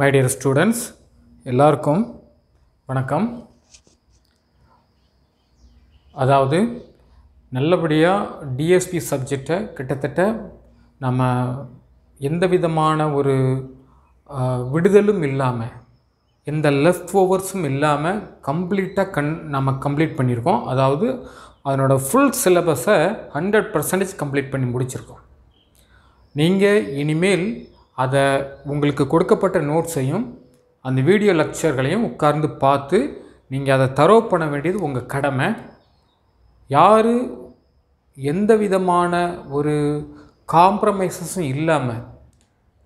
my dear students எல்லாருக்கும் வணக்கம் அதாவது நல்லபடியாக டிஎஸ்பி சப்ஜெக்டை கிட்டத்தட்ட நம்ம எந்த விதமான ஒரு விடுதலும் இல்லாமல் எந்த லெஃப்ட் ஓவர்ஸும் இல்லாமல் கம்ப்ளீட்டாக கண் நம்ம கம்ப்ளீட் பண்ணியிருக்கோம் அதாவது அதனோட ஃபுல் சிலபஸை ஹண்ட்ரட் பர்சன்டேஜ் கம்ப்ளீட் பண்ணி முடிச்சிருக்கோம் நீங்கள் இனிமேல் அதை உங்களுக்கு கொடுக்கப்பட்ட நோட்ஸையும் அந்த வீடியோ லெக்சர்களையும் உட்கார்ந்து பார்த்து நீங்கள் அதை தரோ பண்ண வேண்டியது உங்கள் கடமை யார் எந்த விதமான ஒரு காம்ப்ரமைசஸும் இல்லாமல்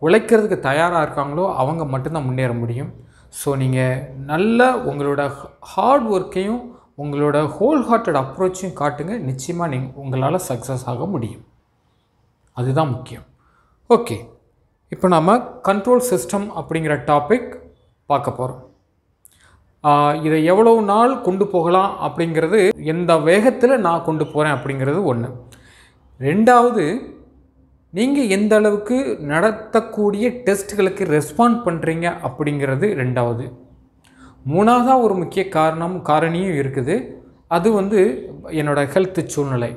உழைக்கிறதுக்கு தயாராக இருக்காங்களோ அவங்க மட்டும்தான் முன்னேற முடியும் ஸோ நீங்கள் நல்ல உங்களோட ஹார்ட் ஒர்க்கையும் உங்களோட ஹோல் ஹார்ட்டட் அப்ரோச்சையும் காட்டுங்க நிச்சயமாக நீங்கள் உங்களால் சக்ஸஸ் ஆக முடியும் அதுதான் முக்கியம் ஓகே இப்போ நாம் கண்ட்ரோல் சிஸ்டம் அப்படிங்கிற டாபிக் பார்க்க போகிறோம் இதை எவ்வளோ நாள் கொண்டு போகலாம் அப்படிங்கிறது எந்த வேகத்தில் நான் கொண்டு போகிறேன் அப்படிங்கிறது ஒன்று ரெண்டாவது நீங்கள் எந்த அளவுக்கு நடத்தக்கூடிய டெஸ்ட்டுகளுக்கு ரெஸ்பாண்ட் பண்ணுறீங்க அப்படிங்கிறது ரெண்டாவது மூணாவதாக ஒரு முக்கிய காரணம் காரணியும் இருக்குது அது வந்து என்னோடய ஹெல்த் சூழ்நிலை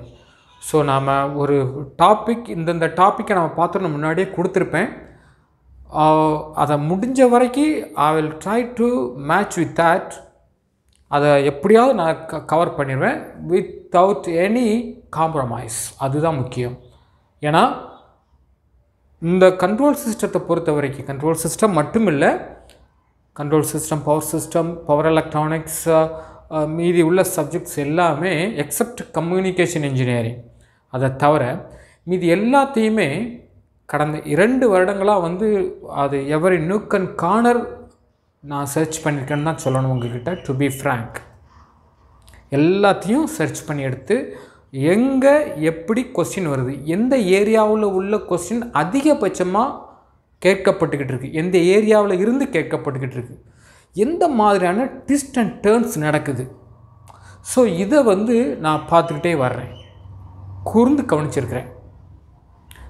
ஸோ நாம் ஒரு டாபிக் இந்தந்த டாப்பிக்கை நம்ம பார்த்தோம்னா முன்னாடியே கொடுத்துருப்பேன் அதை முடிஞ்ச வரைக்கும் I will try to match with that அதை எப்படியாவது நான் க கவர் பண்ணிடுவேன் வித்தவுட் எனி காம்ப்ரமைஸ் அதுதான் முக்கியம் ஏன்னா இந்த கண்ட்ரோல் சிஸ்டத்தை பொறுத்த வரைக்கும் கண்ட்ரோல் சிஸ்டம் மட்டும் இல்லை control system power system power electronics மீதி உள்ள சப்ஜெக்ட்ஸ் எல்லாமே எக்ஸப்ட் கம்யூனிகேஷன் இன்ஜினியரிங் அதை தவிர மீதி எல்லாத்தையுமே கடந்த இரண்டு வருடங்களாக வந்து அது எவரி நூக் அண்ட் கார்னர் நான் சர்ச் பண்ணியிருக்கேன்னு தான் சொல்லணும் உங்கள்கிட்ட டு பி ஃப்ரேங்க் எல்லாத்தையும் சர்ச் பண்ணி எடுத்து எங்கே எப்படி கொஸ்டின் வருது எந்த ஏரியாவில் உள்ள கொஸ்டின் அதிகபட்சமாக கேட்கப்பட்டுக்கிட்டு இருக்குது எந்த ஏரியாவில் இருந்து கேட்கப்பட்டுக்கிட்டு இருக்குது எந்த மாதிரியான ட்விஸ்ட் அண்ட் டேர்ன்ஸ் நடக்குது ஸோ இதை வந்து நான் பார்த்துக்கிட்டே வர்றேன் கூர்ந்து கவனிச்சிருக்கிறேன்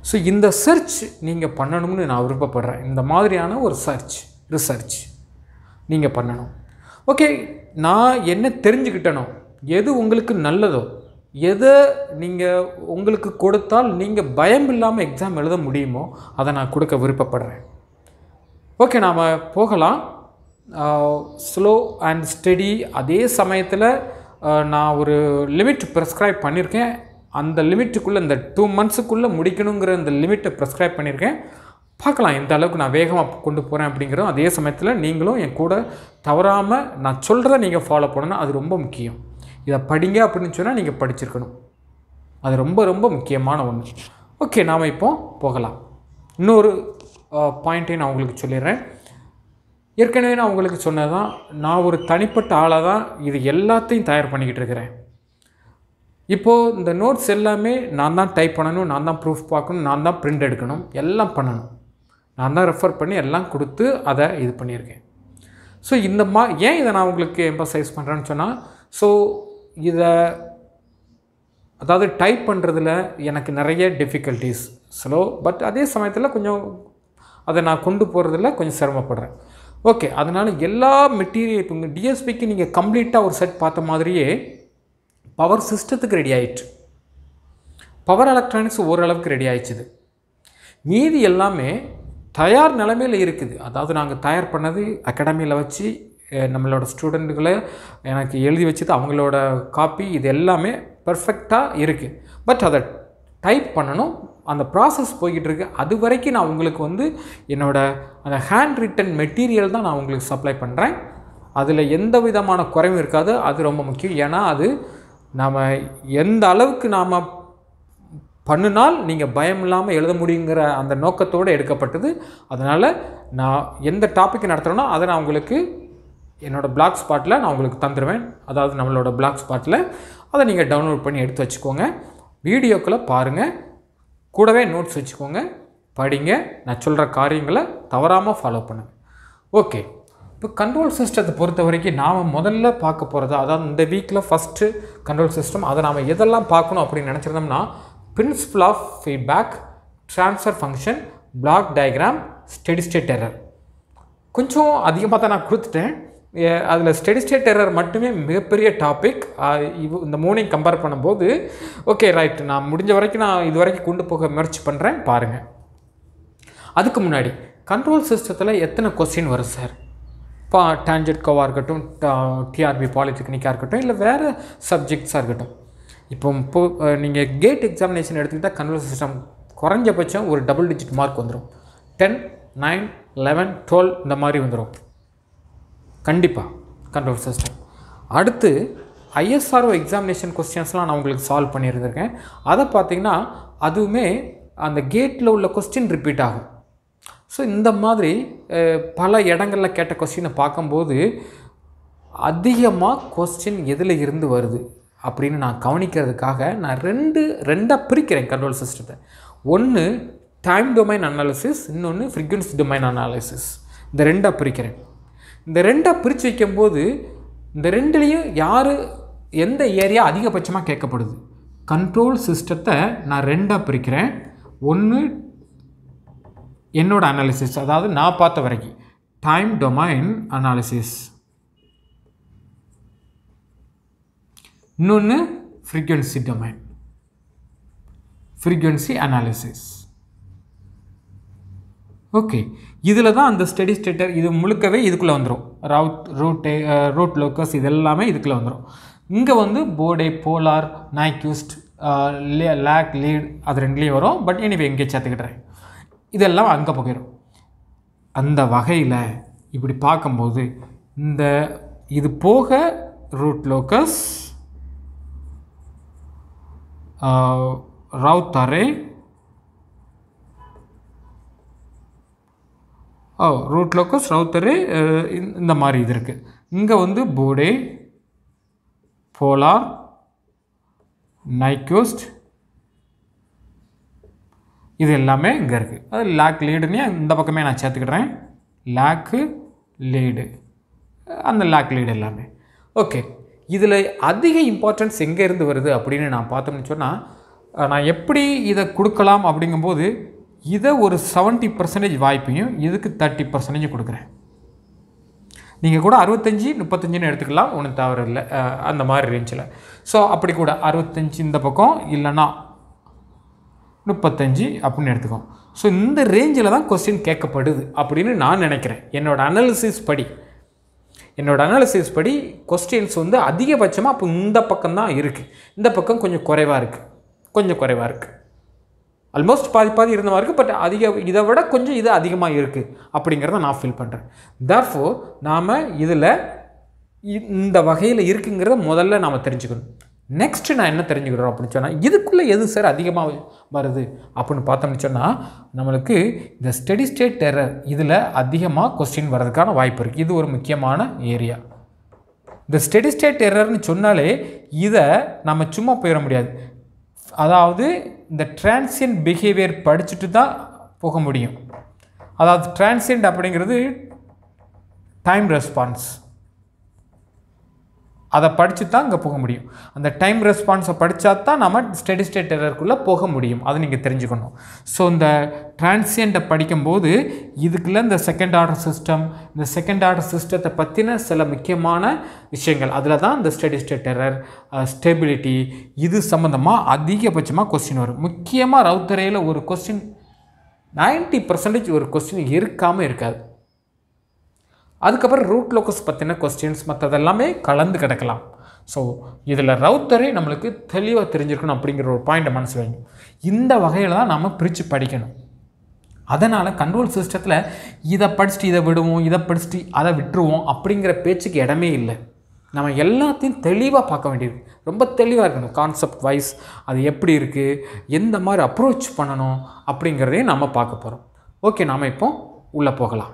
ஸோ இந்த சர்ச் நீங்கள் பண்ணணும்னு நான் விருப்பப்படுறேன் இந்த மாதிரியான ஒரு சர்ச் ரிசர்ச் நீங்கள் பண்ணணும் ஓகே நான் என்ன தெரிஞ்சுக்கிட்டனோ எது உங்களுக்கு நல்லதோ எதை நீங்கள் உங்களுக்கு கொடுத்தால் நீங்கள் பயம் இல்லாமல் எக்ஸாம் எழுத முடியுமோ அதை நான் கொடுக்க விருப்பப்படுறேன் ஓகே நாம் போகலாம் ஸ்லோ அண்ட் ஸ்டடி அதே சமயத்தில் நான் ஒரு லிமிட் ப்ரெஸ்க்ரைப் பண்ணியிருக்கேன் அந்த லிமிட்டுக்குள்ளே இந்த டூ மந்த்ஸுக்குள்ளே முடிக்கணுங்கிற அந்த லிமிட்டை ப்ரெஸ்கிரைப் பண்ணியிருக்கேன் பார்க்கலாம் எந்த அளவுக்கு நான் வேகமாக கொண்டு போகிறேன் அப்படிங்கிறதும் அதே சமயத்தில் நீங்களும் என் கூட தவறாமல் நான் சொல்கிறத நீங்கள் ஃபாலோ பண்ணணும் அது ரொம்ப முக்கியம் இதை படிங்க அப்படின்னு சொன்னால் நீங்கள் படிச்சிருக்கணும் அது ரொம்ப ரொம்ப முக்கியமான ஒன்று ஓகே நாம் இப்போ போகலாம் இன்னொரு பாயிண்ட்டையும் நான் உங்களுக்கு சொல்லிடுறேன் ஏற்கனவே நான் உங்களுக்கு சொன்னதான் நான் ஒரு தனிப்பட்ட ஆளாக தான் இது எல்லாத்தையும் தயார் பண்ணிக்கிட்டு இருக்கிறேன் இப்போது இந்த நோட்ஸ் எல்லாமே நான் தான் டைப் பண்ணணும் நான் தான் ப்ரூஃப் பார்க்கணும் நான் தான் பிரிண்ட் எடுக்கணும் எல்லாம் பண்ணணும் நான் தான் ரெஃபர் பண்ணி எல்லாம் கொடுத்து அதை இது பண்ணியிருக்கேன் ஸோ இந்த மா ஏன் இதை நான் உங்களுக்கு எம்பசைஸ் பண்ணுறேன்னு சொன்னால் ஸோ இதை அதாவது டைப் பண்ணுறதுல எனக்கு நிறைய டிஃபிகல்ட்டிஸ் ஸ்லோ பட் அதே சமயத்தில் கொஞ்சம் அதை நான் கொண்டு போகிறதுல கொஞ்சம் சிரமப்படுறேன் ஓகே அதனால் எல்லா மெட்டீரியல் இப்போ டிஎஸ்பிக்கு நீங்கள் கம்ப்ளீட்டாக ஒரு செட் பார்த்த மாதிரியே பவர் சிஸ்டத்துக்கு ரெடி ஆயிடுச்சு பவர் எலக்ட்ரானிக்ஸ் ஓரளவுக்கு ரெடி ஆயிடுச்சுது மீதி எல்லாமே தயார் நிலைமையில் இருக்குது அதாவது நாங்கள் தயார் பண்ணது அகாடமியில் வச்சு நம்மளோட ஸ்டூடெண்ட்டுகளை எனக்கு எழுதி வச்சது அவங்களோட காப்பி இது எல்லாமே பர்ஃபெக்டாக இருக்குது பட் அதை டைப் பண்ணணும் அந்த ப்ராசஸ் போய்கிட்டு இருக்கு அது வரைக்கும் நான் உங்களுக்கு வந்து என்னோடய அந்த ஹேண்ட் ரிட்டன் மெட்டீரியல் தான் நான் உங்களுக்கு சப்ளை பண்ணுறேன் அதில் எந்த விதமான குறைவும் இருக்காது அது ரொம்ப முக்கியம் ஏன்னா அது நாம் எந்த அளவுக்கு நாம் பண்ணினால் நீங்கள் பயம் இல்லாமல் எழுத முடியுங்கிற அந்த நோக்கத்தோடு எடுக்கப்பட்டது அதனால் நான் எந்த டாபிக் நடத்துகிறேனோ அதை நான் உங்களுக்கு என்னோடய பிளாக் ஸ்பாட்டில் நான் உங்களுக்கு தந்துடுவேன் அதாவது நம்மளோட பிளாக் ஸ்பாட்டில் அதை நீங்கள் டவுன்லோட் பண்ணி எடுத்து வச்சுக்கோங்க வீடியோக்களை பாருங்கள் கூடவே நோட்ஸ் வச்சுக்கோங்க படிங்க நான் சொல்கிற காரியங்களை தவறாமல் ஃபாலோ பண்ணுங்கள் ஓகே இப்போ கண்ட்ரோல் சிஸ்டத்தை பொறுத்த வரைக்கும் நாம் முதல்ல பார்க்க போகிறது அதாவது இந்த வீக்கில் ஃபஸ்ட்டு கண்ட்ரோல் சிஸ்டம் அதை நாம் எதெல்லாம் பார்க்கணும் அப்படின்னு நினச்சிருந்தோம்னா principle of feedback transfer function block diagram steady state error கொஞ்சம் அதிகமாக தான் நான் கொடுத்துட்டேன் அதில் ஸ்டெடி ஸ்டேட் எரர் மட்டுமே மிகப்பெரிய டாபிக் இவ் இந்த மூணையும் கம்பேர் பண்ணும்போது ஓகே ரைட் நான் முடிஞ்ச வரைக்கும் நான் இது வரைக்கும் கொண்டு போக முயற்சி பண்ணுறேன் பாருங்கள் அதுக்கு முன்னாடி கண்ட்ரோல் சிஸ்டத்தில் எத்தனை கொஸ்டின் வரும் சார் பா கோவாக இருக்கட்டும் டிஆர்பி பாலிடெக்னிக்காக இருக்கட்டும் இல்லை வேறு சப்ஜெக்ட்ஸாக இருக்கட்டும் இப்போ இப்போ நீங்கள் கேட் எக்ஸாமினேஷன் எடுத்துக்கிட்டால் கன்வெல் சிஸ்டம் குறைஞ்சபட்சம் ஒரு டபுள் டிஜிட் மார்க் வந்துடும் டென் நைன் லெவன் டுவெல் இந்த மாதிரி வந்துடும் கண்டிப்பாக கண்ட்ரோல் சிஸ்டம் அடுத்து ஐஎஸ்ஆர்ஓ எக்ஸாமினேஷன் கொஸ்டின்ஸ்லாம் நான் உங்களுக்கு சால்வ் பண்ணியிருந்திருக்கேன் அதை பார்த்திங்கன்னா அதுவுமே அந்த கேட்டில் உள்ள கொஸ்டின் ரிப்பீட் ஆகும் ஸோ இந்த மாதிரி பல இடங்களில் கேட்ட கொஸ்டினை பார்க்கும்போது அதிகமாக கொஸ்டின் எதில் இருந்து வருது அப்படின்னு நான் கவனிக்கிறதுக்காக நான் ரெண்டு ரெண்டாக பிரிக்கிறேன் கண்ட்ரோல் சிஸ்டத்தை ஒன்று டைம் டொமைன் அனாலிசிஸ் இன்னொன்று ஃப்ரிக்வன்சி டொமைன் அனாலிசிஸ் இந்த ரெண்டாக பிரிக்கிறேன் இந்த ரெண்டாக பிரித்து வைக்கும்போது இந்த ரெண்டுலேயும் யார் எந்த ஏரியா அதிகபட்சமாக கேட்கப்படுது கண்ட்ரோல் சிஸ்டத்தை நான் ரெண்டாக பிரிக்கிறேன் ஒன்று என்னோடய அனாலிசிஸ் அதாவது நான் பார்த்த வரைக்கும் டைம் டொமைன் அனாலிசிஸ் இன்னொன்று frequency domain frequency analysis okay இதில் தான் அந்த ஸ்டடி ஸ்டேட்டர் இது முழுக்கவே இதுக்குள்ளே வந்துடும் ரவுட் ரூட்டே ரூட் லோக்கஸ் இது எல்லாமே இதுக்குள்ளே வந்துடும் இங்கே வந்து போர்டே போலார் நாய்க்யூஸ்ட் லேக் லீட் அது ரெண்டுலேயும் வரும் பட் எனிவே இங்கே சேர்த்துக்கிட்டுறேன் இதெல்லாம் அங்கே போயிடும் அந்த வகையில் இப்படி பார்க்கும்போது இந்த இது போக ரூட் லோக்கஸ் ரவுத் ஓ ரூட் லோக்கஸ் ரவுத்தரே இந்த மாதிரி இது இருக்குது இங்கே வந்து போடே போலார் நைக்யூஸ்ட் இது எல்லாமே இங்கே இருக்குது அது லேக் லீடுன்னு இந்த பக்கமே நான் சேர்த்துக்கிடுறேன் லேக்கு லீடு அந்த லேக் லீடு எல்லாமே ஓகே இதில் அதிக இம்பார்ட்டன்ஸ் எங்கே இருந்து வருது அப்படின்னு நான் பார்த்தோம்னு சொன்னால் நான் எப்படி இதை கொடுக்கலாம் அப்படிங்கும்போது இதை ஒரு செவன்ட்டி பர்சன்டேஜ் வாய்ப்பையும் இதுக்கு தேர்ட்டி பர்சன்டேஜ் கொடுக்குறேன் நீங்கள் கூட அறுபத்தஞ்சி முப்பத்தஞ்சுன்னு எடுத்துக்கலாம் ஒன்றும் தவறு இல்லை அந்த மாதிரி ரேஞ்சில் ஸோ அப்படி கூட அறுபத்தஞ்சி இந்த பக்கம் இல்லைன்னா முப்பத்தஞ்சு அப்படின்னு எடுத்துக்கோம் ஸோ இந்த ரேஞ்சில் தான் கொஸ்டின் கேட்கப்படுது அப்படின்னு நான் நினைக்கிறேன் என்னோடய அனாலிசிஸ் படி என்னோடய அனாலிசிஸ் படி கொஸ்டின்ஸ் வந்து அதிகபட்சமாக அப்போ இந்த பக்கம் தான் இருக்குது இந்த பக்கம் கொஞ்சம் குறைவாக இருக்குது கொஞ்சம் குறைவாக இருக்குது ஆல்மோஸ்ட் பாதி பாதி இருந்த மாதிரி இருக்குது பட் அதிக இதை விட கொஞ்சம் இது அதிகமாக இருக்குது அப்படிங்கிறத நான் ஃபீல் பண்ணுறேன் தேர்ஃபோர் நாம் இதில் இந்த வகையில் இருக்குங்கிறத முதல்ல நாம் தெரிஞ்சுக்கணும் நெக்ஸ்ட்டு நான் என்ன தெரிஞ்சுக்கிறோம் அப்படின்னு சொன்னால் இதுக்குள்ளே எது சார் அதிகமாக வருது அப்படின்னு பார்த்தோம்னு சொன்னால் நம்மளுக்கு இந்த ஸ்டெடி ஸ்டேட் டெரர் இதில் அதிகமாக கொஸ்டின் வர்றதுக்கான வாய்ப்பு இருக்குது இது ஒரு முக்கியமான ஏரியா இந்த ஸ்டெடி ஸ்டேட் டெரர்னு சொன்னாலே இதை நம்ம சும்மா போயிட முடியாது அதாவது இந்த டிரான்சியன்ட் பிஹேவியர் படிச்சுட்டு தான் போக முடியும் அதாவது டிரான்சியன்ட் அப்படிங்கிறது டைம் ரெஸ்பான்ஸ் அதை படித்து தான் அங்கே போக முடியும் அந்த டைம் ரெஸ்பான்ஸை படித்தா தான் நம்ம ஸ்டெடி ஸ்டேட் எரருக்குள்ளே போக முடியும் அதை நீங்கள் தெரிஞ்சுக்கணும் ஸோ இந்த டிரான்சியண்ட்டை படிக்கும்போது இதுக்குள்ளே இந்த செகண்ட் ஆர்டர் சிஸ்டம் இந்த செகண்ட் ஆர்டர் சிஸ்டத்தை பற்றின சில முக்கியமான விஷயங்கள் அதில் தான் இந்த ஸ்டெடி ஸ்டேட் எரர் ஸ்டெபிலிட்டி இது சம்மந்தமாக அதிகபட்சமாக கொஸ்டின் வரும் முக்கியமாக ரவுத்தரையில் ஒரு கொஸ்டின் நைன்ட்டி பர்சன்டேஜ் ஒரு கொஸ்டின் இருக்காமல் இருக்காது அதுக்கப்புறம் ரூட் லோக்கஸ் பற்றின கொஸ்டின்ஸ் மற்றதெல்லாமே கலந்து கிடக்கலாம் ஸோ இதில் ரவுத்தரே நம்மளுக்கு தெளிவாக தெரிஞ்சிருக்கணும் அப்படிங்கிற ஒரு பாயிண்ட்டை மனசு வைங்க இந்த வகையில் தான் நம்ம பிரித்து படிக்கணும் அதனால் கண்ட்ரோல் சிஸ்டத்தில் இதை படிச்சுட்டு இதை விடுவோம் இதை படிச்சுட்டு அதை விட்டுருவோம் அப்படிங்கிற பேச்சுக்கு இடமே இல்லை நம்ம எல்லாத்தையும் தெளிவாக பார்க்க வேண்டியது ரொம்ப தெளிவாக இருக்கணும் கான்செப்ட் வைஸ் அது எப்படி இருக்குது எந்த மாதிரி அப்ரோச் பண்ணணும் அப்படிங்கிறதையும் நம்ம பார்க்க போகிறோம் ஓகே நாம் இப்போ உள்ளே போகலாம்